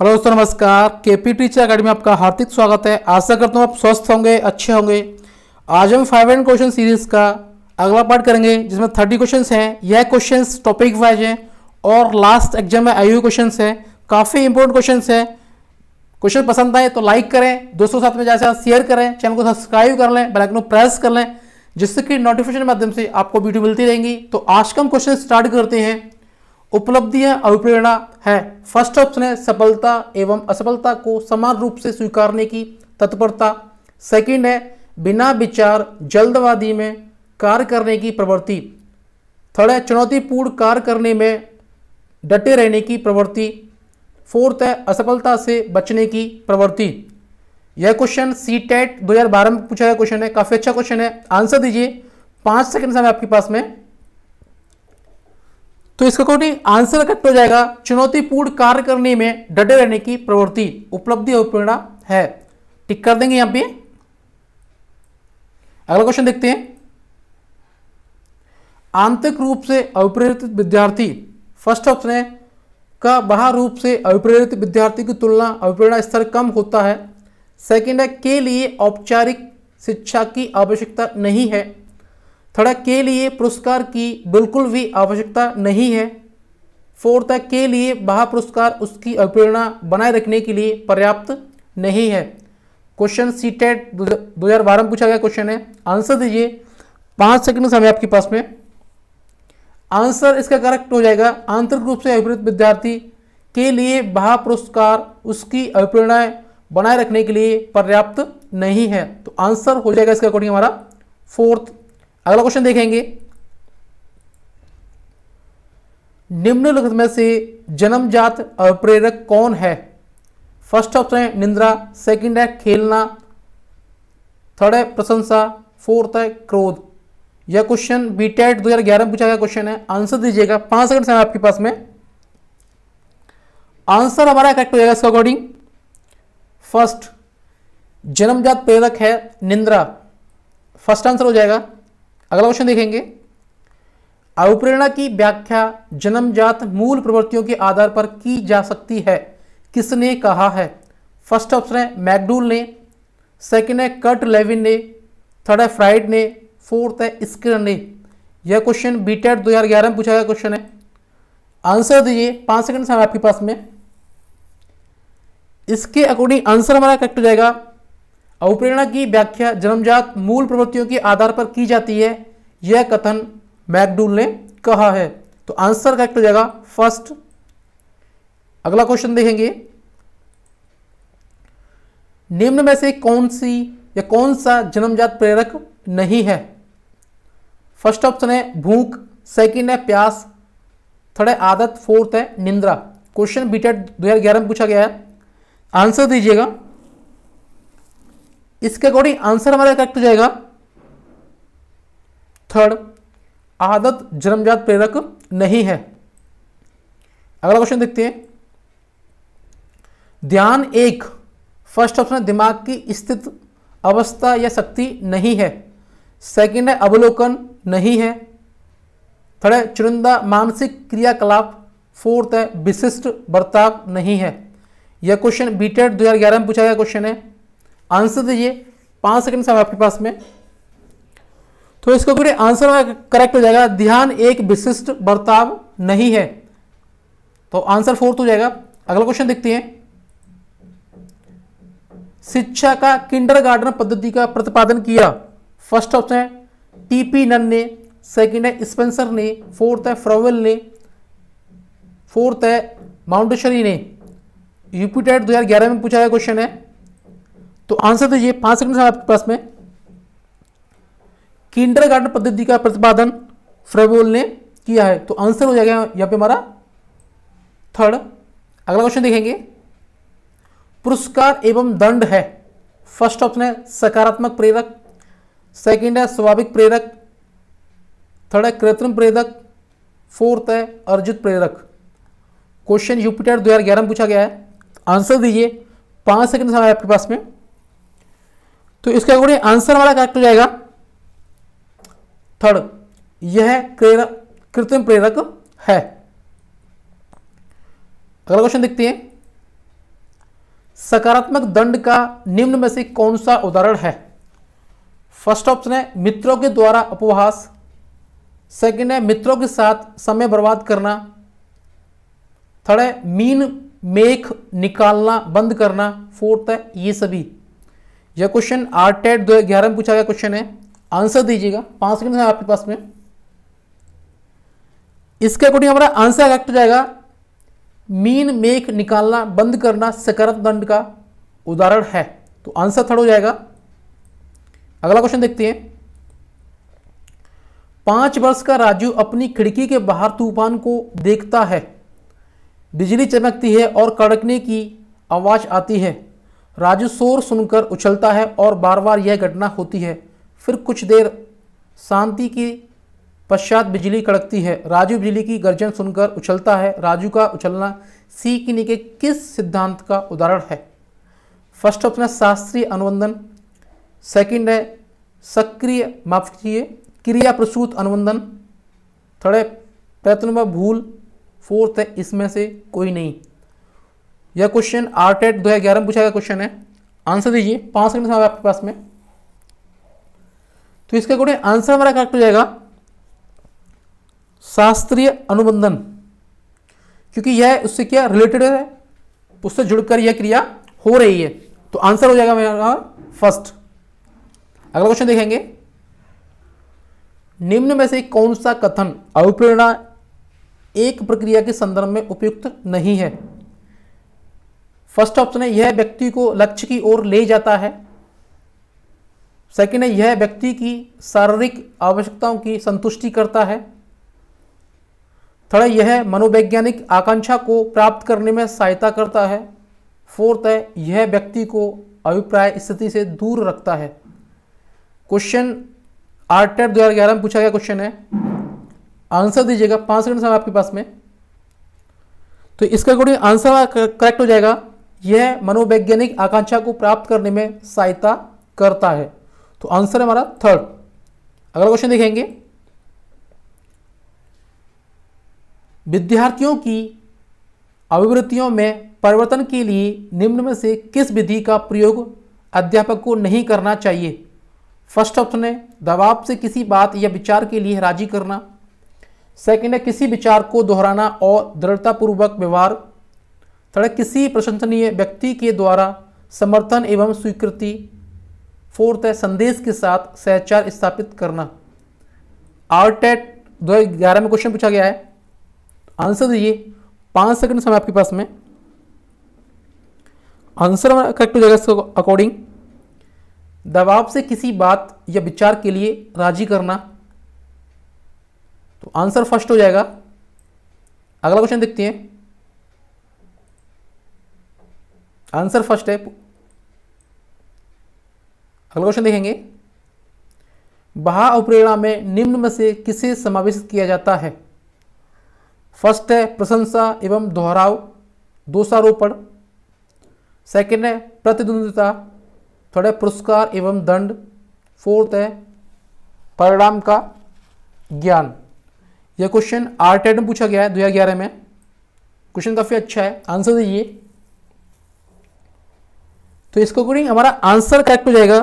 hello दोस्तों नमस्कार के पी टीचर अकेडमी आपका हार्दिक स्वागत है आशा करता हूँ आप स्वस्थ होंगे अच्छे होंगे आज हम फाइव एंड क्वेश्चन सीरीज का अगला पार्ट करेंगे जिसमें थर्टी क्वेश्चन हैं यह क्वेश्चन टॉपिक वाइज हैं और लास्ट एग्जाम में आई हुई क्वेश्चन हैं काफ़ी इंपॉर्टेंट क्वेश्चन हैं क्वेश्चन पसंद आए तो लाइक करें दोस्तों साथ में ज़्यादा शेयर करें चैनल को सब्सक्राइब कर लें बेलाइकन प्रेस कर लें जिससे कि नोटिफिकेशन माध्यम से आपको वीडियो मिलती रहेंगी तो आज का हम क्वेश्चन स्टार्ट करते हैं उपलब्धियां अभिप्रेरणा है फर्स्ट ऑप्शन है सफलता एवं असफलता को समान रूप से स्वीकारने की तत्परता सेकंड है बिना विचार जल्दबाजी में कार्य करने की प्रवृत्ति थर्ड है चुनौतीपूर्ण कार्य करने में डटे रहने की प्रवृत्ति फोर्थ है असफलता से बचने की प्रवृत्ति यह क्वेश्चन सी टेट दो में पूछा गया क्वेश्चन है काफ़ी अच्छा क्वेश्चन है आंसर दीजिए पाँच सेकंड समय आपके पास में तो इसका कोई आंसर कट हो जाएगा चुनौतीपूर्ण कार्य करने में डटे रहने की प्रवृत्ति उपलब्धि और प्रेरणा है टिक कर देंगे यहां पे अगला क्वेश्चन देखते हैं आंतरिक रूप से अभिप्रेरित विद्यार्थी फर्स्ट ऑप्शन है का बाहर रूप से अभिप्रेरित विद्यार्थी की तुलना अविप्रेरणा स्तर कम होता है सेकेंड है के लिए औपचारिक शिक्षा की आवश्यकता नहीं है थर्ड के लिए पुरस्कार की बिल्कुल भी आवश्यकता नहीं है फोर्थ है के लिए बहा पुरस्कार उसकी अवप्रेरणा बनाए रखने के लिए पर्याप्त नहीं है क्वेश्चन सी टेट दो हज़ार बारह में पूछा गया क्वेश्चन है आंसर दीजिए पांच सेकंड समय आपके पास में आंसर इसका करेक्ट हो जाएगा आंतरिक रूप से अभिप्रेत विद्यार्थी के लिए बहा पुरस्कार उसकी अभिप्रेरणाएँ बनाए रखने के लिए पर्याप्त नहीं है तो आंसर हो जाएगा इसका अकॉर्डिंग हमारा फोर्थ अगला क्वेश्चन देखेंगे निम्नलिखित में से जन्मजात प्रेरक कौन है फर्स्ट ऑप्शन है निंद्रा सेकंड है खेलना थर्ड है प्रशंसा फोर्थ है क्रोध यह क्वेश्चन बी टेट दो में पूछा गया क्वेश्चन है आंसर दीजिएगा पांच सेकंड समय आपके पास में आंसर हमारा करेक्ट हो जाएगा इसके अकॉर्डिंग फर्स्ट जन्मजात प्रेरक है निंद्रा फर्स्ट आंसर हो जाएगा अगला क्वेश्चन देखेंगे अवप्रेरणा की व्याख्या जन्मजात मूल प्रवृत्तियों के आधार पर की जा सकती है किसने कहा है फर्स्ट ऑप्शन है मैकडूल ने सेकेंड है कर्ट लेविन ने थर्ड है फ्राइड ने फोर्थ है स्किर ने यह क्वेश्चन बीटेट दो हजार ग्यारह में पूछा गया क्वेश्चन है आंसर दीजिए पांच सेकंड समय आपके पास में इसके अकॉर्डिंग आंसर हमारा करेक्ट हो जाएगा अवप्रेरणा की व्याख्या जन्मजात मूल प्रवृत्तियों के आधार पर की जाती है यह कथन मैकडूल ने कहा है तो आंसर करेक्ट हो तो जाएगा फर्स्ट अगला क्वेश्चन देखेंगे निम्न में से कौन सी या कौन सा जन्मजात प्रेरक नहीं है फर्स्ट ऑप्शन है भूख सेकंड है प्यास थर्ड है आदत फोर्थ है निंद्रा क्वेश्चन बीटेड दो हजार ग्यारह में पूछा गया है आंसर दीजिएगा इसके अकॉर्डिंग आंसर हमारा करेक्ट हो जाएगा थर्ड आदत जन्मजात प्रेरक नहीं है अगला क्वेश्चन देखते हैं ध्यान एक फर्स्ट ऑप्शन है दिमाग की स्थित अवस्था या शक्ति नहीं है सेकंड है अवलोकन नहीं है थर्ड है चुनिंदा मानसिक क्रियाकलाप फोर्थ है विशिष्ट बर्ताव नहीं है यह क्वेश्चन बीटेड 2011 में पूछा गया क्वेश्चन है आंसर दीजिए पाँच सेकंड समय आपके पास में तो इसको पूरे आंसर करेक्ट हो जाएगा ध्यान एक विशिष्ट बर्ताव नहीं है तो आंसर फोर्थ हो जाएगा अगला क्वेश्चन देखते हैं शिक्षा का किंडर पद्धति का प्रतिपादन किया फर्स्ट ऑप्शन है टीपी नन ने सेकंड है स्पेंसर ने फोर्थ है फ्रोवेल ने फोर्थ है माउंटेशरी ने यूपी 2011 में पूछा गया क्वेश्चन है तो आंसर दीजिए तो पांच सेकंड आपके पास में किंडर गार्डन पद्धति का प्रतिपादन फ्रेबोल ने किया है तो आंसर हो जाएगा यहां पे हमारा थर्ड अगला क्वेश्चन देखेंगे पुरस्कार एवं दंड है फर्स्ट ऑप्शन है सकारात्मक प्रेरक सेकंड है स्वाभाविक प्रेरक थर्ड है कृत्रिम प्रेरक फोर्थ है अर्जित प्रेरक क्वेश्चन हजार ग्यारह में पूछा गया है आंसर दीजिए पांच सेकंड समय आपके पास में तो इसके अकॉर्डिंग आंसर हमारा करेक्ट हो जाएगा थर्ड यह कृत्रिम प्रेरक है अगला क्वेश्चन देखते हैं सकारात्मक दंड का निम्न में से कौन सा उदाहरण है फर्स्ट ऑप्शन है मित्रों के द्वारा उपवास सेकंड है मित्रों के साथ समय बर्बाद करना थर्ड है मीन मेख निकालना बंद करना फोर्थ है ये सभी यह क्वेश्चन आर टेट दो ग्यारह में पूछा गया क्वेश्चन है आंसर दीजिएगा पांच सेकंड है आपके पास में इसके अकॉर्डिंग हमारा आंसर करेक्ट जाएगा मीन मेक निकालना बंद करना सकारात्मक दंड का उदाहरण है तो आंसर थर्ड हो जाएगा अगला क्वेश्चन देखते हैं पांच वर्ष का राजू अपनी खिड़की के बाहर तूफान को देखता है बिजली चमकती है और कड़कने की आवाज़ आती है राजू शोर सुनकर उछलता है और बार बार यह घटना होती है फिर कुछ देर शांति की पश्चात बिजली कड़कती है राजू बिजली की गर्जन सुनकर उछलता है राजू का उछलना सीखने के किस सिद्धांत का उदाहरण है फर्स्ट ऑप्शन है शास्त्रीय अनुबंधन सेकंड है सक्रिय माफ कीजिए क्रिया प्रसूत अनुबंधन थर्ड है प्रयत्न व भूल फोर्थ है इसमें से कोई नहीं यह क्वेश्चन एट e दो हजार ग्यारह में पूछा गया क्वेश्चन है आंसर दीजिए पांच सेकंड समय आपके पास में तो इसके अकॉर्डिंग आंसर हमारा करेक्ट हो जाएगा शास्त्रीय अनुबंधन क्योंकि यह उससे क्या रिलेटेड है उससे जुड़कर यह क्रिया हो रही है तो आंसर हो जाएगा मेरा फर्स्ट अगला क्वेश्चन देखेंगे निम्न में से कौन सा कथन अवप्रेरणा एक प्रक्रिया के संदर्भ में उपयुक्त नहीं है फर्स्ट ऑप्शन है यह व्यक्ति को लक्ष्य की ओर ले जाता है सेकेंड है यह व्यक्ति की शारीरिक आवश्यकताओं की संतुष्टि करता है थर्ड है यह मनोवैज्ञानिक आकांक्षा को प्राप्त करने में सहायता करता है फोर्थ है यह व्यक्ति को अभिप्राय स्थिति से दूर रखता है क्वेश्चन आर टेट दो हज़ार में पूछा गया क्वेश्चन है आंसर दीजिएगा पांच सेकंड समय आपके पास में तो इसका अकॉर्डिंग आंसर करेक्ट हो जाएगा यह मनोवैज्ञानिक आकांक्षा को प्राप्त करने में सहायता करता है तो आंसर है हमारा थर्ड अगला क्वेश्चन देखेंगे विद्यार्थियों की अभिवृत्तियों में परिवर्तन के लिए निम्न में से किस विधि का प्रयोग अध्यापक को नहीं करना चाहिए फर्स्ट ऑप्शन है दबाव से किसी बात या विचार के लिए राजी करना सेकंड है किसी विचार को दोहराना और दृढ़तापूर्वक व्यवहार तथा किसी प्रशंसनीय व्यक्ति के द्वारा समर्थन एवं स्वीकृति फोर्थ है संदेश के साथ सहचार स्थापित करना आरटेट दो ग्यारह में क्वेश्चन पूछा गया है आंसर दीजिए पांच सेकंड समय आपके पास में आंसर करेक्ट हो जाएगा अकॉर्डिंग दबाव से किसी बात या विचार के लिए राजी करना तो आंसर फर्स्ट हो जाएगा अगला क्वेश्चन देखते हैं आंसर फर्स्ट है अगला क्वेश्चन देखेंगे बहा अवप्रेरणा में निम्न में से किसे समावेश किया जाता है फर्स्ट है प्रशंसा एवं दोहराव दोषारोपण सेकंड है प्रतिद्वंदिता थर्ड है पुरस्कार एवं दंड फोर्थ है परिणाम का ज्ञान यह क्वेश्चन आर टेट में पूछा गया है दो में क्वेश्चन काफ़ी अच्छा है आंसर दीजिए तो इसको अकॉर्डिंग हमारा आंसर करेक्ट हो जाएगा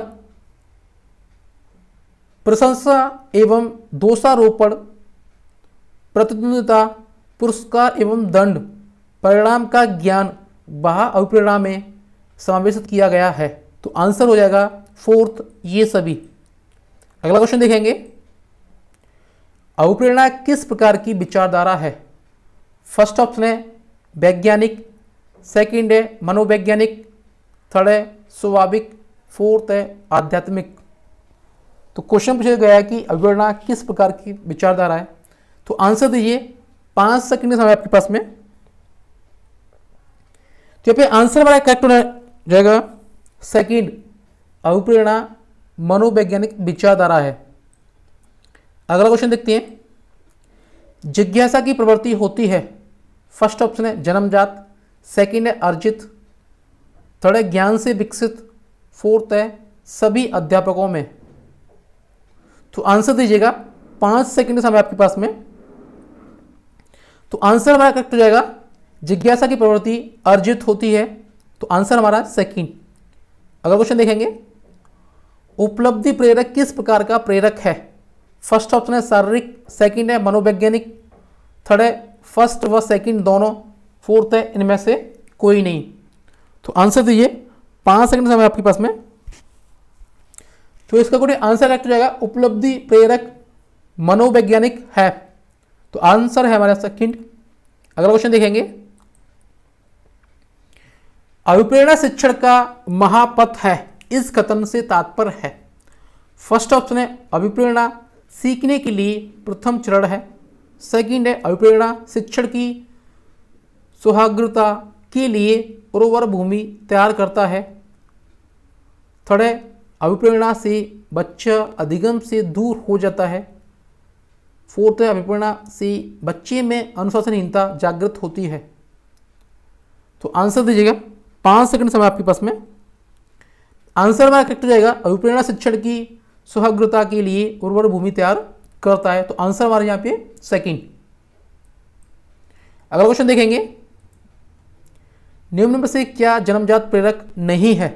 प्रशंसा एवं दोषारोपण प्रतिद्वंदता पुरस्कार एवं दंड परिणाम का ज्ञान वह अभिप्रेरणा में समावेश किया गया है तो आंसर हो जाएगा फोर्थ ये सभी अगला क्वेश्चन देखेंगे अभिप्रेरणा किस प्रकार की विचारधारा है फर्स्ट ऑप्शन है वैज्ञानिक सेकंड है मनोवैज्ञानिक थर्ड है स्वाभाविक फोर्थ है आध्यात्मिक तो क्वेश्चन पूछा गया है कि अवगणना किस प्रकार की विचारधारा है तो आंसर दीजिए पांच सेकंड समय आपके पास में तो यहाँ पे आंसर वाला करेक्ट होना जाएगा सेकंड अवप्रेरणा मनोवैज्ञानिक विचारधारा है अगला क्वेश्चन देखते हैं जिज्ञासा की प्रवृत्ति होती है फर्स्ट ऑप्शन है जन्मजात सेकंड है अर्जित थर्ड है ज्ञान से विकसित फोर्थ है सभी अध्यापकों में तो आंसर दीजिएगा पांच सेकंड समय आपके पास में तो आंसर हमारा करेक्ट हो जाएगा जिज्ञासा की प्रवृत्ति अर्जित होती है तो आंसर हमारा सेकंड अगला क्वेश्चन देखेंगे उपलब्धि प्रेरक किस प्रकार का प्रेरक है फर्स्ट ऑप्शन है शारीरिक सेकंड है मनोवैज्ञानिक थर्ड है फर्स्ट व सेकंड दोनों फोर्थ है इनमें से कोई नहीं तो आंसर दीजिए पांच सेकंड समय आपके पास में तो इसका कोई आंसर हो जाएगा उपलब्धि प्रेरक मनोवैज्ञानिक है तो आंसर है हमारा सेकंड अगला क्वेश्चन देखेंगे अभिप्रेरणा शिक्षण का महापथ है इस कथन से तात्पर्य है फर्स्ट ऑप्शन है अभिप्रेरणा सीखने के लिए प्रथम चरण है सेकंड है अभिप्रेरणा शिक्षण की सुहाग्रता के लिए उर्वर भूमि तैयार करता है थर्ड है अभिप्रेरणा से बच्चा अधिगम से दूर हो जाता है फोर्थ है अभिप्रेरणा से बच्चे में अनुशासनहीनता जागृत होती है तो आंसर दीजिएगा पाँच सेकंड समय आपके पास में आंसर हमारा करेक्ट हो जाएगा अभिप्रेरणा शिक्षण की सुहग्रता के लिए उर्वर भूमि तैयार करता है तो आंसर हमारे यहाँ पे सेकंड अगला क्वेश्चन देखेंगे निम्न में से क्या जन्मजात प्रेरक नहीं है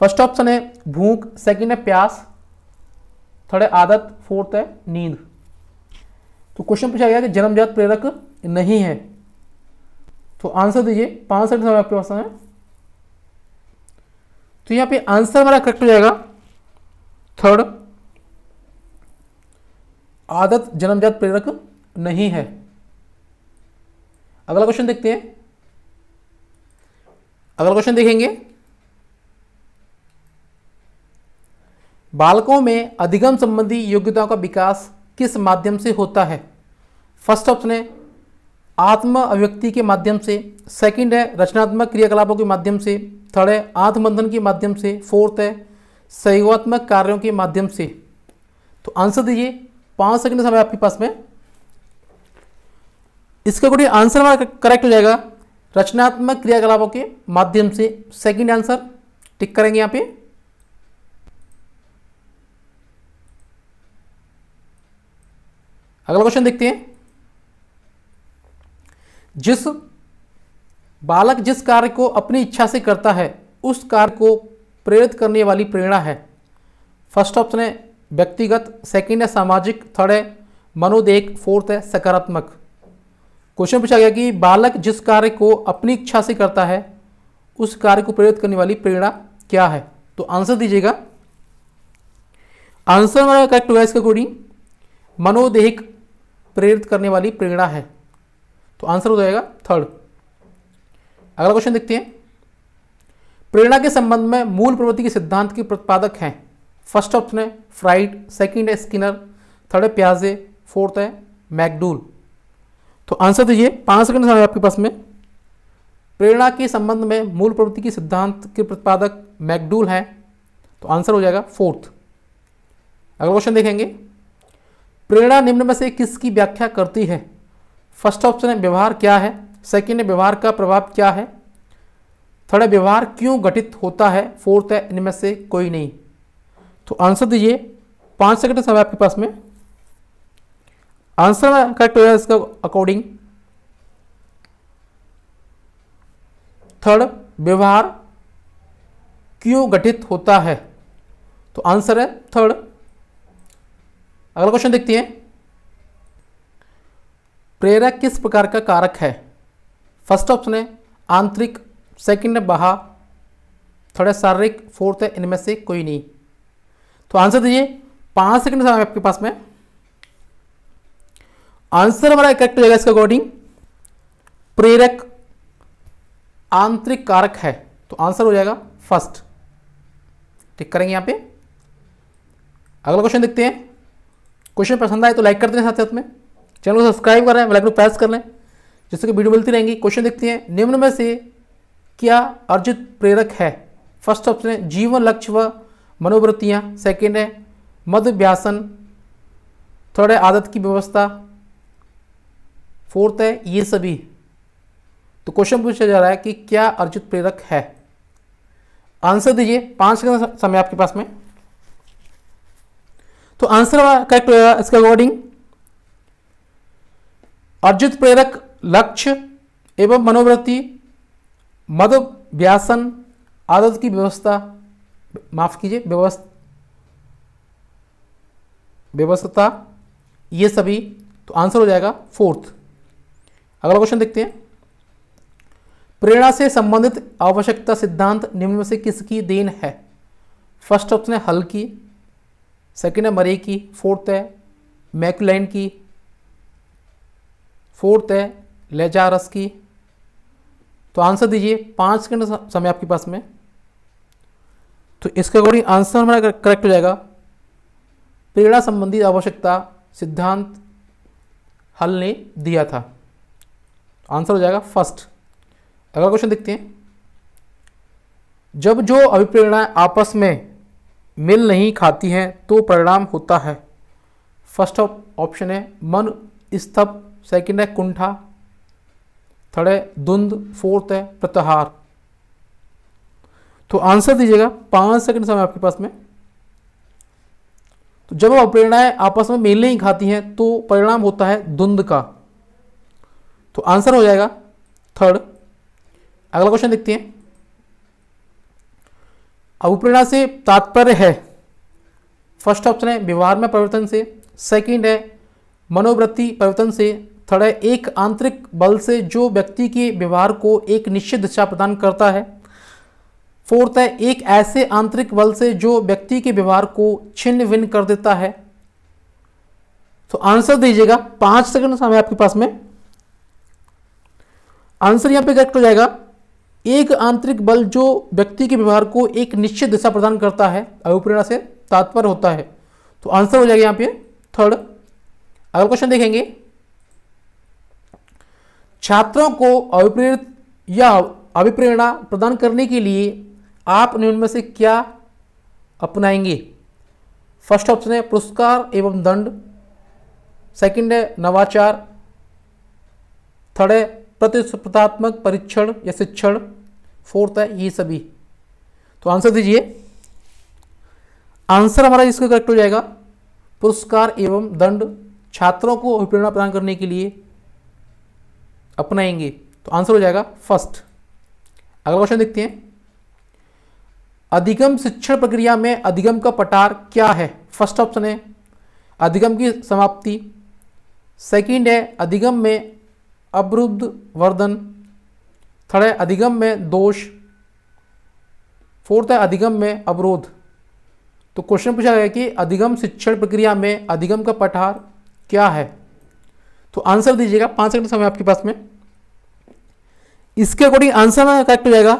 फर्स्ट ऑप्शन है भूख सेकंड है प्यास थर्ड है आदत फोर्थ है नींद तो क्वेश्चन पूछा गया कि जन्मजात प्रेरक नहीं है तो आंसर दीजिए पांच सेकंड आपके पास है तो यहां पे आंसर हमारा करेक्ट हो जाएगा थर्ड आदत जन्मजात प्रेरक नहीं है अगला क्वेश्चन देखते हैं अगला क्वेश्चन देखेंगे बालकों में अधिगम संबंधी योग्यताओं का विकास किस माध्यम से होता है फर्स्ट ऑप्शन है आत्म अभिव्यक्ति के माध्यम से सेकंड है रचनात्मक क्रियाकलापों के माध्यम से थर्ड है आत्मबंधन के माध्यम से फोर्थ है सहयोगात्मक कार्यों के माध्यम से तो आंसर दीजिए पाँच सेकंड समय आपके पास में इसका कोई आंसर हमारा करेक्ट हो जाएगा रचनात्मक क्रियाकलापों के माध्यम से सेकंड आंसर टिक करेंगे यहाँ पे अगला क्वेश्चन देखते हैं जिस बालक जिस कार्य को अपनी इच्छा से करता है उस कार्य को प्रेरित करने वाली प्रेरणा है फर्स्ट ऑप्शन है व्यक्तिगत सेकंड है सामाजिक थर्ड है मनोदेक फोर्थ है सकारात्मक क्वेश्चन पूछा गया कि बालक जिस कार्य को अपनी इच्छा से करता है उस कार्य को प्रेरित करने वाली प्रेरणा क्या है तो आंसर दीजिएगा आंसर हमारा करेक्ट होगा इसके अकॉर्डिंग मनोदेहिक प्रेरित करने वाली प्रेरणा है तो आंसर हो जाएगा थर्ड अगला क्वेश्चन देखते हैं प्रेरणा के संबंध में मूल प्रवृत्ति के सिद्धांत के प्रतिपादक हैं फर्स्ट ऑप्शन है फ्राइड सेकंड है स्किनर थर्ड है प्याजे फोर्थ है मैकडूल तो आंसर दीजिए पाँच सेकंड समय आपके पास में प्रेरणा के संबंध में मूल प्रवृत्ति के सिद्धांत के प्रतिपादक मैकडूल हैं तो आंसर हो जाएगा फोर्थ अगला क्वेश्चन देखेंगे प्रेरणा निम्न में से किसकी व्याख्या करती है फर्स्ट ऑप्शन है व्यवहार क्या है सेकेंड है व्यवहार का प्रभाव क्या है थर्ड है व्यवहार क्यों गठित होता है फोर्थ है इनमें से कोई नहीं तो आंसर दीजिए पाँच सेकंड समय आपके पास में आंसर करेक्ट होगा इसका अकॉर्डिंग थर्ड व्यवहार क्यों गठित होता है तो आंसर है थर्ड अगला क्वेश्चन देखते हैं प्रेरक किस प्रकार का कारक है फर्स्ट ऑप्शन है आंतरिक सेकंड है बहा थर्ड है शारीरिक फोर्थ है इनमें से कोई नहीं तो आंसर दीजिए पांच सेकंड समय आपके पास में आंसर हमारा करेक्ट हो जाएगा इसके अकॉर्डिंग प्रेरक आंतरिक कारक है तो आंसर हो जाएगा फर्स्ट ठीक करेंगे यहां पे अगला क्वेश्चन देखते हैं क्वेश्चन पसंद आए तो लाइक करते हैं साथ साथ में चैनल को सब्सक्राइब करें लाइक को प्रेस कर लें जिससे कि वीडियो मिलती रहेंगी क्वेश्चन देखते हैं निम्न में से क्या अर्जित प्रेरक है फर्स्ट ऑप्शन है जीवन लक्ष्य व मनोवृत्तियां सेकेंड है मध्य व्यासन आदत की व्यवस्था फोर्थ है ये सभी तो क्वेश्चन पूछा जा रहा है कि क्या अर्जित प्रेरक है आंसर दीजिए पांच सेकंड समय आपके पास में तो आंसर करेक्ट होगा इसके अकॉर्डिंग अर्जित प्रेरक लक्ष्य एवं मनोवृत्ति मद व्यासन आदत की व्यवस्था माफ कीजिए व्यवस्था व्यवस्था ये सभी तो आंसर हो जाएगा फोर्थ अगला क्वेश्चन देखते हैं प्रेरणा से संबंधित आवश्यकता सिद्धांत निम्न में से किसकी देन है फर्स्ट ऑप्शन है हल की सेकेंड है मरे की फोर्थ है मैकुलैन की फोर्थ है लेजारस की तो आंसर दीजिए पाँच सेकेंड समय आपके पास में तो इसके अकॉर्डिंग आंसर हमारा करेक्ट हो जाएगा प्रेरणा संबंधी आवश्यकता सिद्धांत हल ने दिया था आंसर हो जाएगा फर्स्ट अगला क्वेश्चन देखते हैं जब जो अभिप्रेरणाएं आपस में मिल नहीं खाती हैं तो परिणाम होता है फर्स्ट ऑप्शन है मन स्तप सेकंड है कुंठा थर्ड है धुंध फोर्थ है प्रत्याहार तो आंसर दीजिएगा पांच सेकंड समय आपके पास में तो जब अभिप्रेरणाएं आपस में मेल नहीं खाती हैं तो परिणाम होता है धुंध का तो आंसर हो जाएगा थर्ड अगला क्वेश्चन देखते हैं अवप्रेरणा से तात्पर्य है फर्स्ट ऑप्शन है व्यवहार में परिवर्तन से सेकंड है मनोवृत्ति परिवर्तन से थर्ड है एक आंतरिक बल से जो व्यक्ति के व्यवहार को एक निश्चित दिशा प्रदान करता है फोर्थ है एक ऐसे आंतरिक बल से जो व्यक्ति के व्यवहार को छिन्न भिन्न कर देता है तो आंसर दीजिएगा पांच सेकंड समय आपके पास में आंसर यहाँ पे करेक्ट हो जाएगा एक आंतरिक बल जो व्यक्ति के व्यवहार को एक निश्चित दिशा प्रदान करता है अभिप्रेरणा से तात्पर्य होता है तो आंसर हो जाएगा यहाँ पे थर्ड अगला क्वेश्चन देखेंगे छात्रों को अभिप्रेरित या अभिप्रेरणा प्रदान करने के लिए आप निम्न में से क्या अपनाएंगे फर्स्ट ऑप्शन है पुरस्कार एवं दंड सेकंड है नवाचार थर्ड है प्रतिस्पर्धात्मक परीक्षण या शिक्षण फोर्थ है ये सभी तो आंसर दीजिए आंसर हमारा इसका करेक्ट हो जाएगा पुरस्कार एवं दंड छात्रों को अभिप्रेरणा प्रदान करने के लिए अपनाएंगे तो आंसर हो जाएगा फर्स्ट अगला क्वेश्चन देखते हैं अधिगम शिक्षण प्रक्रिया में अधिगम का पटार क्या है फर्स्ट ऑप्शन है अधिगम की समाप्ति सेकंड है अधिगम में अवरुद्ध वर्धन थर्ड है अधिगम में दोष फोर्थ है अधिगम में अवरोध तो क्वेश्चन पूछा गया कि अधिगम शिक्षण प्रक्रिया में अधिगम का पठार क्या है तो आंसर दीजिएगा पांच सेकंड समय आपके पास में इसके अकॉर्डिंग आंसर में करेक्ट हो जाएगा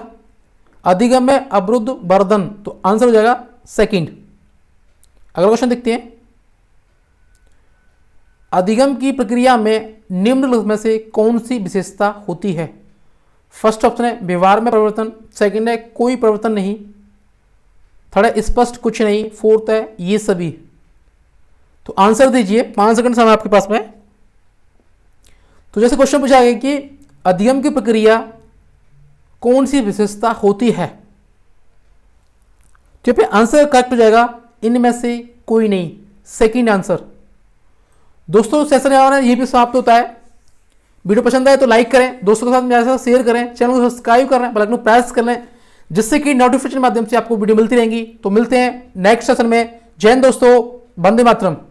अधिगम में अवरुद्ध वर्धन तो आंसर हो जाएगा सेकंड अगला क्वेश्चन देखते हैं अधिगम की प्रक्रिया में निम्नलिखित में से कौन सी विशेषता होती है फर्स्ट ऑप्शन है व्यवहार में परिवर्तन सेकंड है कोई परिवर्तन नहीं थर्ड है स्पष्ट कुछ नहीं फोर्थ है ये सभी तो आंसर दीजिए पाँच सेकंड समय आपके पास में तो जैसे क्वेश्चन पूछा गया कि अधिगम की प्रक्रिया कौन सी विशेषता होती है तो यहाँ आंसर करेक्ट हो जाएगा इनमें से कोई नहीं सेकेंड आंसर दोस्तों सेशन हमारा ये भी समाप्त होता है वीडियो पसंद आए तो लाइक करें दोस्तों के साथ मेरे शेयर करें चैनल को सब्सक्राइब करें लें बल्कि प्रेस कर लें जिससे कि नोटिफिकेशन माध्यम से आपको वीडियो मिलती रहेंगी तो मिलते हैं नेक्स्ट सेशन में जैन दोस्तों बंदे मातरम